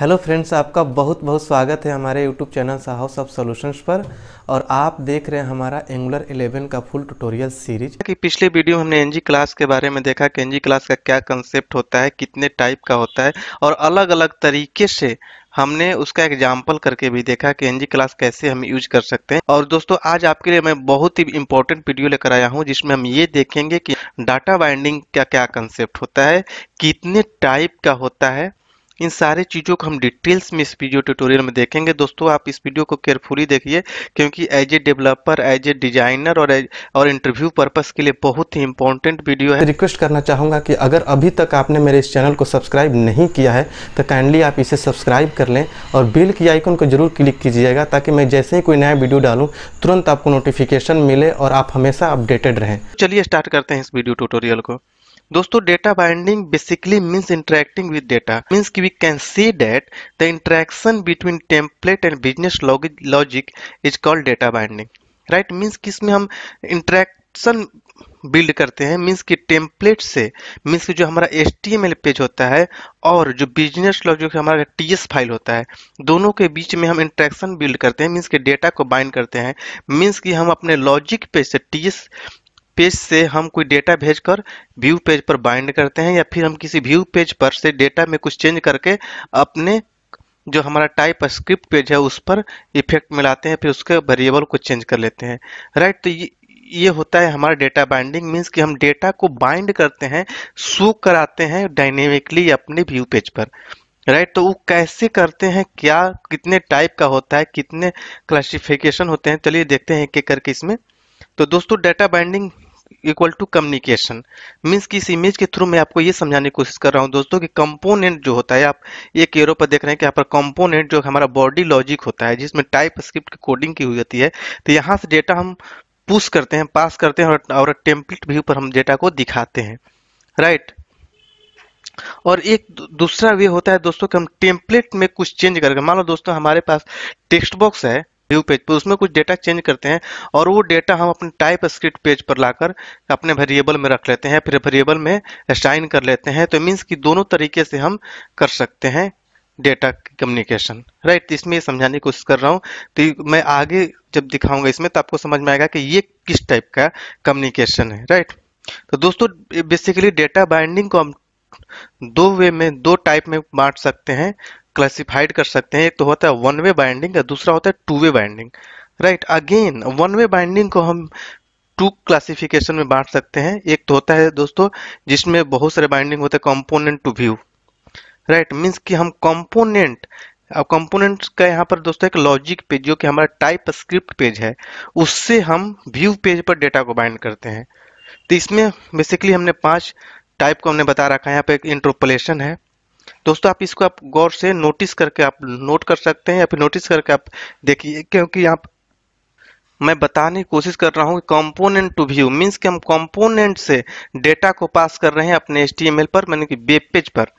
Hello friends आपका बहुत बहुत स्वागत है हमारे YouTube channel Sahosoft solutions पर और आप देख रहे हैं हमारा एंगुलर 11 का फुल ट्यूटोरियल सीरीज कि पिछले वीडियो हमने एनजी क्लास के बारे में देखा कि एनजी क्लास का क्या कंसेप्ट होता है कितने टाइप का होता है और अलग अलग तरीके से हमने उसका एग्जाम्पल करके भी देखा कि एनजी क्लास कैसे हम यूज कर सकते हैं और दोस्तों आज आपके लिए मैं बहुत ही इंपॉर्टेंट वीडियो लेकर आया हूं जिसमें हम ये देखेंगे कि डाटा बाइंडिंग का क्या कंसेप्ट होता है कितने टाइप का होता है इन सारे चीज़ों को हम डिटेल्स में इस वीडियो ट्यूटोरियल में देखेंगे दोस्तों आप इस वीडियो को केयरफुली देखिए क्योंकि as a developer as a designer और और इंटरव्यू पर्पस के लिए बहुत ही इंपॉर्टेंट वीडियो है रिक्वेस्ट करना चाहूँगा कि अगर अभी तक आपने मेरे इस चैनल को सब्सक्राइब नहीं किया है तो काइंडली आप इसे सब्सक्राइब कर लें और बिल की आइकन को जरूर क्लिक कीजिएगा ताकि मैं जैसे ही कोई नया वीडियो डालूँ तुरंत आपको नोटिफिकेशन मिले और आप हमेशा अपडेटेड रहें चलिए स्टार्ट करते हैं इस वीडियो ट्यूटोरियल को दोस्तों data binding basically means interacting with data means की we can see that the interaction between template and business logic is called data binding right means कि इसमें हम इंटरेक्शन बिल्ड करते हैं मीन्स की टेम्पलेट से मीन्स की जो हमारा H T M L page होता है और जो बिजनेस लॉजिक हमारा टी एस फाइल होता है दोनों के बीच में हम इंट्रैक्शन बिल्ड करते हैं मीन्स के डेटा को बाइंड करते हैं मीन्स कि हम अपने लॉजिक पेज से टी एस पेज से हम कोई डेटा भेजकर व्यू पेज पर बाइंड करते हैं या फिर हम किसी व्यू पेज पर से डेटा में कुछ चेंज करके अपने जो हमारा टाइप स्क्रिप्ट पेज है उस पर इफेक्ट मिलाते हैं फिर उसके वेरिएबल को चेंज कर लेते हैं राइट तो ये ये होता है हमारा डेटा बाइंडिंग मीन्स कि हम डेटा को बाइंड करते हैं शो कराते हैं डायनेमिकली अपने व्यू पेज पर राइट तो वो कैसे करते हैं क्या कितने टाइप का होता है कितने क्लासिफिकेशन होते हैं चलिए देखते हैं एक एक करके इसमें तो दोस्तों data binding equal to communication means कि इस इमेज के थ्रू मैं आपको ये समझाने की कोशिश कर रहा हूँ दोस्तों कि कंपोनेंट जो होता है आप एक एरो पर देख रहे हैं कि यहाँ पर कंपोनेंट जो हमारा बॉडी लॉजिक होता है जिसमें टाइप स्क्रिप्ट की कोडिंग की हुई होती है तो यहाँ से डेटा हम पुश करते हैं पास करते हैं और, और टेम्पलेट भी ऊपर हम डेटा को दिखाते हैं राइट right? और एक दूसरा वे होता है दोस्तों कि हम टेम्पलेट में कुछ चेंज करके मान लो दोस्तों हमारे पास टेक्स्ट बॉक्स है व्यू पेज पर उसमें कुछ डेटा चेंज करते हैं और वो डेटा हम अपने टाइप स्क्रिप्ट पेज पर लाकर अपने वेरिएबल में रख लेते हैं फिर वेरिएबल में असाइन कर लेते हैं तो मीन्स कि दोनों तरीके से हम कर सकते हैं डेटा कम्युनिकेशन राइट इसमें समझाने की कोशिश कर रहा हूँ तो मैं आगे जब दिखाऊंगा इसमें तो आपको समझ में आएगा कि ये किस टाइप का कम्युनिकेशन है राइट तो दोस्तों बेसिकली डेटा बाइंडिंग को हम दो वे में दो टाइप में बांट सकते हैं क्लासिफाइड कर सकते हैं एक तो होता है वन वे बाइंडिंग और दूसरा होता है two way binding right again one way binding को हम टू क्लासिफिकेशन में बांट सकते हैं एक तो होता है दोस्तों जिसमें बहुत सारे बाइंडिंग होते हैं component to view right means कि हम कंपोनेंट अब कंपोनेंट्स का यहाँ पर दोस्तों एक लॉजिक पेज जो कि हमारा टाइप स्क्रिप्ट पेज है उससे हम व्यू पेज पर डेटा को बाइंड करते हैं तो इसमें बेसिकली हमने पांच टाइप को हमने बता रखा है यहाँ पे एक इंट्रोपलेशन है दोस्तों आप इसको आप गौर से नोटिस करके आप नोट कर सकते हैं या फिर नोटिस करके आप देखिए क्योंकि यहाँ मैं बताने की कोशिश कर रहा हूँ कंपोनेंट टू व्यू मीन्स कि हम कंपोनेंट से डेटा को पास कर रहे हैं अपने एच पर मैंने कि वेब पेज पर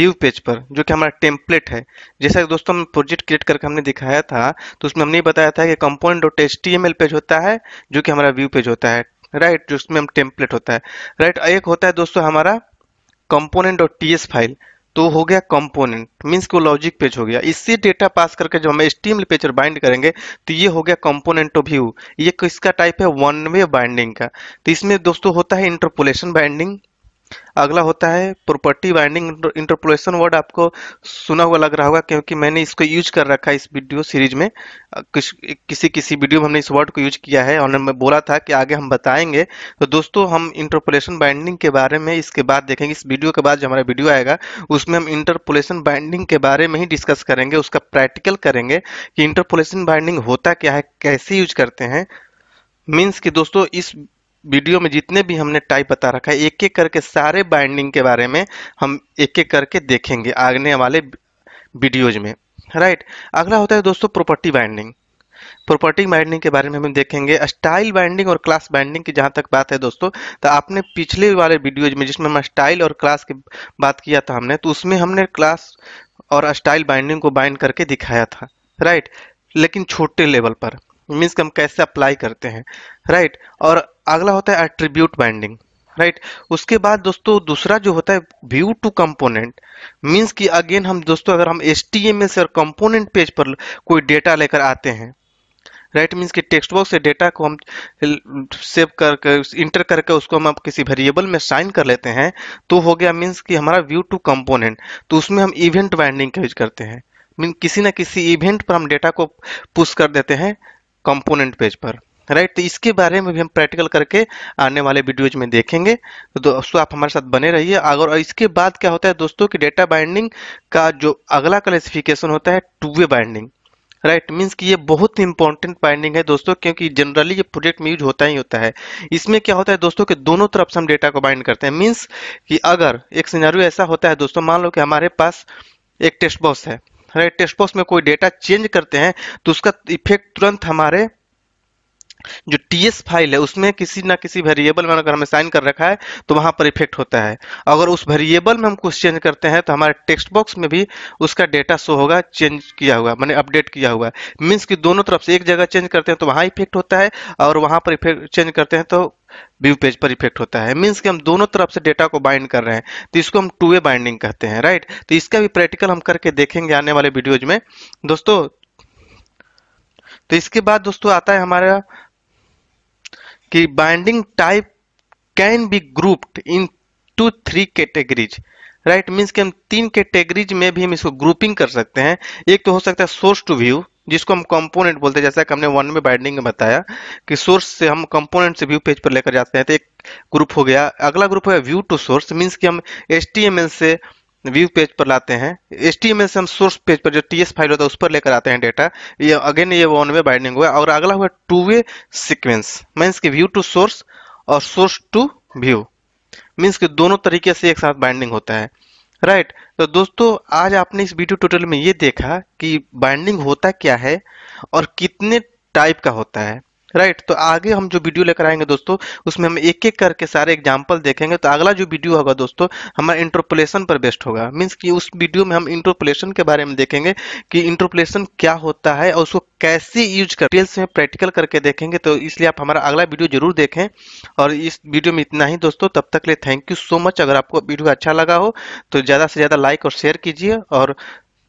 व्यू पेज पर जो कि हमारा टेम्पलेट है जैसा कि दोस्तों हम प्रोजेक्ट क्रिएट करके हमने दिखाया था तो उसमें हमने बताया था कि कंपोनेंट डॉट एच पेज होता है जो कि हमारा व्यू पेज होता है राइट right, जिसमें हम टेम्पलेट होता है राइट एक होता है दोस्तों हमारा कंपोनेंट और टीएस फाइल तो हो गया कंपोनेंट मींस को लॉजिक पेज हो गया इससे डेटा पास करके जब हम स्टीम पेज बाइंड करेंगे तो ये हो गया कंपोनेंट ऑफ व्यू ये किसका टाइप है वन वे बाइंडिंग का तो इसमें दोस्तों होता है इंटरपोलेशन बाइंडिंग अगला होता है प्रॉपर्टी बाइंडिंग इंटरपोलेशन वर्ड आपको सुना हुआ लग रहा होगा क्योंकि मैंने इसको यूज कर रखा है इस वीडियो सीरीज में कुछ किसी किसी वीडियो में हमने इस वर्ड को यूज किया है और मैं बोला था कि आगे हम बताएंगे तो दोस्तों हम इंटरपोलेशन बाइंडिंग के बारे में इसके बाद देखेंगे इस वीडियो के बाद जो हमारा वीडियो आएगा उसमें हम इंटरपोलेशन बाइंडिंग के बारे में ही डिस्कस करेंगे उसका प्रैक्टिकल करेंगे कि इंटरपोलेशन बाइंडिंग होता क्या है कैसे यूज करते हैं मीन्स कि दोस्तों इस वीडियो में जितने भी हमने टाइप बता रखा है एक एक करके सारे बाइंडिंग के बारे में हम एक एक करके देखेंगे आगने वाले वीडियोज में राइट अगला होता है दोस्तों प्रॉपर्टी बाइंडिंग प्रॉपर्टी बाइंडिंग के बारे में हम देखेंगे स्टाइल बाइंडिंग और क्लास बाइंडिंग की जहाँ तक बात है दोस्तों तो आपने पिछले वाले वीडियोज में जिसमें हम स्टाइल और क्लास की बात किया था हमने तो उसमें हमने क्लास और स्टाइल बाइंडिंग को बाइंड करके दिखाया था राइट लेकिन छोटे लेवल पर मीन्स हम कैसे अप्लाई करते हैं राइट और अगला होता है एट्रीब्यूट बाइंडिंग राइट right? उसके बाद दोस्तों दूसरा जो होता है व्यू टू कंपोनेंट मींस कि अगेन हम दोस्तों अगर हम एस टी एम एस और कंपोनेंट पेज पर कोई डेटा लेकर आते हैं राइट मीन्स कि टेक्स्ट बॉक्स से डेटा को हम सेव करके इंटर करके उसको हम किसी वेरिएबल में साइन कर लेते हैं तो हो गया मीन्स कि हमारा व्यू टू कंपोनेंट तो उसमें हम इवेंट बाइंडिंग का यूज करते हैं मीन किसी ना किसी इवेंट पर हम डेटा को पुश कर देते हैं कंपोनेंट पेज पर राइट तो इसके बारे में भी हम प्रैक्टिकल करके आने वाले वीडियोज में देखेंगे तो दोस्तों आप हमारे साथ बने रहिए और इसके बाद क्या होता है दोस्तों कि डेटा बाइंडिंग का जो अगला क्लासिफिकेशन होता है two way binding right means कि ये बहुत ही इंपॉर्टेंट बाइंडिंग है दोस्तों क्योंकि जनरली ये प्रोजेक्ट में यूज होता ही होता है इसमें क्या होता है दोस्तों कि दोनों तरफ से हम डेटा को बाइंड करते हैं मीन्स कि अगर एक सिनेरियो ऐसा होता है दोस्तों मान लो कि हमारे पास एक टेस्ट बॉक्स है राइट टेक्स्ट बॉक्स में कोई डेटा चेंज करते हैं तो उसका इफेक्ट तुरंत हमारे जो टी एस फाइल है उसमें किसी ना किसी वेरिएबल में अगर हमें साइन कर रखा है तो वहां पर इफेक्ट होता है अगर उस वेरिएबल में हम कुछ चेंज करते हैं तो हमारे टेक्स्ट बॉक्स में भी उसका डेटा शो होगा चेंज किया हुआ मैंने अपडेट किया हुआ मीन्स कि दोनों तरफ से एक जगह चेंज करते हैं तो वहां इफेक्ट होता है और वहां पर इफेक्ट चेंज करते हैं तो व्यू पेज पर इफेक्ट होता है मीन्स कि हम दोनों तरफ से डेटा को बाइंड कर रहे हैं तो इसको हम टू वे बाइंडिंग कहते हैं राइट तो इसका भी प्रैक्टिकल हम करके देखेंगे आने वाले वीडियोज में दोस्तों तो इसके बाद दोस्तों आता है हमारा कि binding type can be grouped into three categories right means कि हम तीन कैटेगरीज में भी हम इसको ग्रुपिंग कर सकते हैं एक तो हो सकता है सोर्स टू व्यू जिसको हम कंपोनेंट बोलते हैं जैसा कि हमने वन में बाइंडिंग में बताया कि सोर्स से हम कंपोनेंट से व्यू पेज पर लेकर जाते हैं तो एक ग्रुप हो गया अगला ग्रुप है व्यू टू सोर्स मीन्स कि हम एस से व्यू पेज पर लाते हैं एस टी एम से हम सोर्स पेज पर जो टी एस फाइल होता है उस पर लेकर आते हैं डेटा ये अगेन ये वन वे बाइंडिंग हुआ और अगला हुआ टू वे सिक्वेंस मीन्स की व्यू टू सोर्स और सोर्स टू व्यू मीन्स के दोनों तरीके से एक साथ बाइंडिंग होता है राइट right. तो दोस्तों आज आपने इस वीडियो ट्यूटोरियल में ये देखा कि बाइंडिंग होता क्या है और कितने टाइप का होता है राइट right, तो आगे हम जो वीडियो लेकर आएंगे दोस्तों उसमें हम एक एक करके सारे एग्जाम्पल देखेंगे तो अगला जो वीडियो होगा दोस्तों हमारा इंटरपोलेशन पर बेस्ट होगा मीन्स कि उस वीडियो में हम इंटरपोलेशन के बारे में देखेंगे कि इंटरपोलेशन क्या होता है और उसको कैसे यूज कर डिटेल्स में प्रैक्टिकल करके देखेंगे तो इसलिए आप हमारा अगला वीडियो जरूर देखें और इस वीडियो में इतना ही दोस्तों तब तक के लिए थैंक यू सो मच अगर आपको वीडियो अच्छा लगा हो तो ज़्यादा से ज़्यादा लाइक और शेयर कीजिए और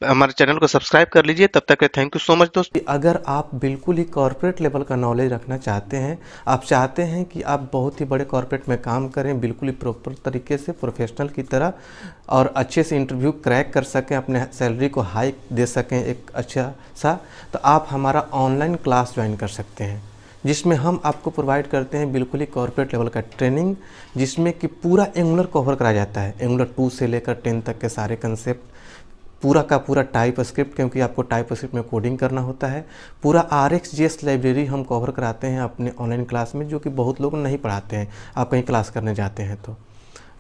हमारे चैनल को सब्सक्राइब कर लीजिए तब तक थैंक यू सो मच दोस्तों अगर आप बिल्कुल ही कॉरपोरेट लेवल का नॉलेज रखना चाहते हैं आप चाहते हैं कि आप बहुत ही बड़े कॉरपोरेट में काम करें बिल्कुल ही प्रॉपर तरीके से प्रोफेशनल की तरह और अच्छे से इंटरव्यू क्रैक कर सकें अपने सैलरी को हाई दे सकें एक अच्छा सा तो आप हमारा ऑनलाइन क्लास ज्वाइन कर सकते हैं जिसमें हम आपको प्रोवाइड करते हैं बिल्कुल ही कॉरपोरेट लेवल का ट्रेनिंग जिसमें कि पूरा एंगुलर कवर कराया जाता है एंगुलर टू से लेकर टेन तक के सारे कंसेप्ट पूरा का पूरा टाइप स्क्रिप्ट क्योंकि आपको टाइप स्क्रिप्ट में कोडिंग करना होता है पूरा आर एक्स लाइब्रेरी हम कवर कराते हैं अपने ऑनलाइन क्लास में जो कि बहुत लोग नहीं पढ़ाते हैं आप कहीं क्लास करने जाते हैं तो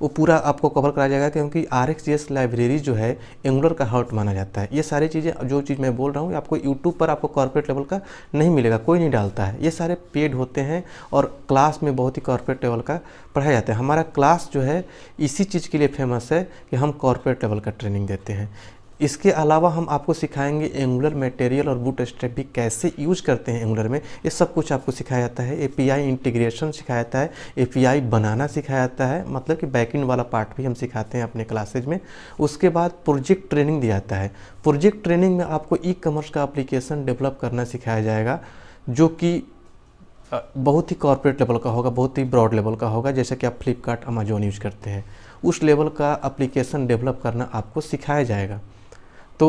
वो पूरा आपको कवर कराया जाएगा क्योंकि आर एक्स लाइब्रेरी जो है एंगुलर का हार्ट माना जाता है ये सारी चीज़ें जो चीज़ मैं बोल रहा हूँ आपको यूट्यूब पर आपको कॉर्पोरेट लेवल का नहीं मिलेगा कोई नहीं डालता है ये सारे पेड होते हैं और क्लास में बहुत ही कॉर्पोरेट लेवल का पढ़ाया जाता है हमारा क्लास जो है इसी चीज़ के लिए फेमस है कि हम कॉर्पोरेट लेवल का ट्रेनिंग देते हैं इसके अलावा हम आपको सिखाएंगे एंगुलर मटेरियल और बूट स्ट्रेप भी कैसे यूज करते हैं एंगुलर में ये सब कुछ आपको सिखाया जाता है ए इंटीग्रेशन सिखाया जाता है ए बनाना सिखाया जाता है मतलब कि इंड वाला पार्ट भी हम सिखाते हैं अपने क्लासेज में उसके बाद प्रोजेक्ट ट्रेनिंग दिया जाता है प्रोजेक्ट ट्रेनिंग में आपको ई कॉमर्स का अप्लीकेशन डेवलप करना सिखाया जाएगा जो कि बहुत ही कॉरपोरेट लेवल का होगा बहुत ही ब्रॉड लेवल का होगा जैसे कि आप फ्लिपकार्ट अमेजोन यूज करते हैं उस लेवल का एप्लीकेशन डेवलप करना आपको सिखाया जाएगा तो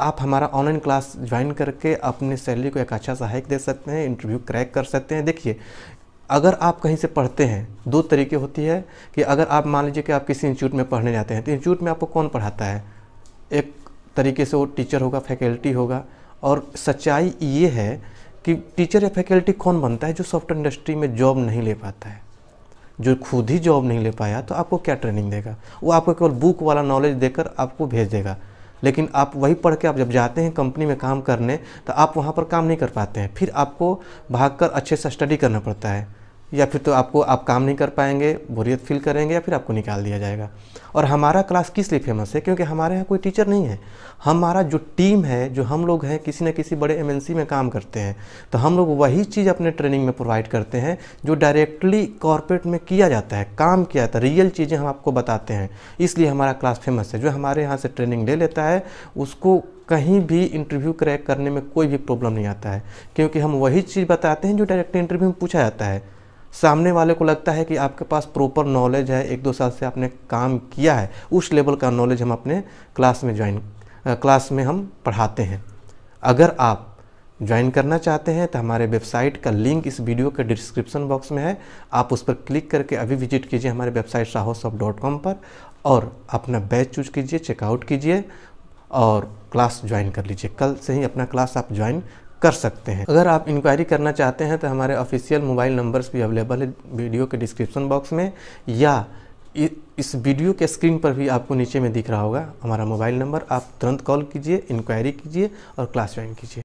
आप हमारा ऑनलाइन क्लास ज्वाइन करके अपने सैलरी को एक अच्छा सहायक दे सकते हैं इंटरव्यू क्रैक कर सकते हैं देखिए अगर आप कहीं से पढ़ते हैं दो तरीके होती है कि अगर आप मान लीजिए कि आप किसी इंस्टीट्यूट में पढ़ने जाते हैं तो इंस्टीट्यूट में आपको कौन पढ़ाता है एक तरीके से वो टीचर होगा फैकल्टी होगा और सच्चाई ये है कि टीचर या फैकल्टी कौन बनता है जो सॉफ्टवेयर इंडस्ट्री में जॉब नहीं ले पाता है जो खुद ही जॉब नहीं ले पाया तो आपको क्या ट्रेनिंग देगा वो आपको केवल बुक वाला नॉलेज देकर आपको भेज देगा लेकिन आप वही पढ़ के आप जब जाते हैं कंपनी में काम करने तो आप वहाँ पर काम नहीं कर पाते हैं फिर आपको भागकर अच्छे से स्टडी करना पड़ता है या फिर तो आपको आप काम नहीं कर पाएंगे बोरियत फील करेंगे या फिर आपको निकाल दिया जाएगा और हमारा क्लास किस लिए फेमस है क्योंकि हमारे यहाँ कोई टीचर नहीं है हमारा जो टीम है जो हम लोग हैं किसी न किसी बड़े एमएनसी में काम करते हैं तो हम लोग वही चीज़ अपने ट्रेनिंग में प्रोवाइड करते हैं जो डायरेक्टली कॉरपोरेट में किया जाता है काम किया जाता है रियल चीज़ें हम आपको बताते हैं इसलिए हमारा क्लास फेमस है जो हमारे यहाँ से ट्रेनिंग ले लेता है उसको कहीं भी इंटरव्यू क्रैक करने में कोई भी प्रॉब्लम नहीं आता है क्योंकि हम वही चीज़ बताते हैं जो डायरेक्टली इंटरव्यू में पूछा जाता है सामने वाले को लगता है कि आपके पास प्रॉपर नॉलेज है एक दो साल से आपने काम किया है उस लेवल का नॉलेज हम अपने क्लास में ज्वाइन क्लास में हम पढ़ाते हैं अगर आप ज्वाइन करना चाहते हैं तो हमारे वेबसाइट का लिंक इस वीडियो के डिस्क्रिप्शन बॉक्स में है आप उस पर क्लिक करके अभी विजिट कीजिए हमारे website Sahosoft dot com पर और अपना बैच चूज कीजिए चेकआउट कीजिए और क्लास ज्वाइन कर लीजिए कल से ही अपना क्लास आप ज्वाइन कर सकते हैं अगर आप इंक्वायरी करना चाहते हैं तो हमारे ऑफिशियल मोबाइल नंबर्स भी अवेलेबल है वीडियो के डिस्क्रिप्शन बॉक्स में या इस वीडियो के स्क्रीन पर भी आपको नीचे में दिख रहा होगा हमारा मोबाइल नंबर आप तुरंत कॉल कीजिए इंक्वायरी कीजिए और क्लास ज्वाइन कीजिए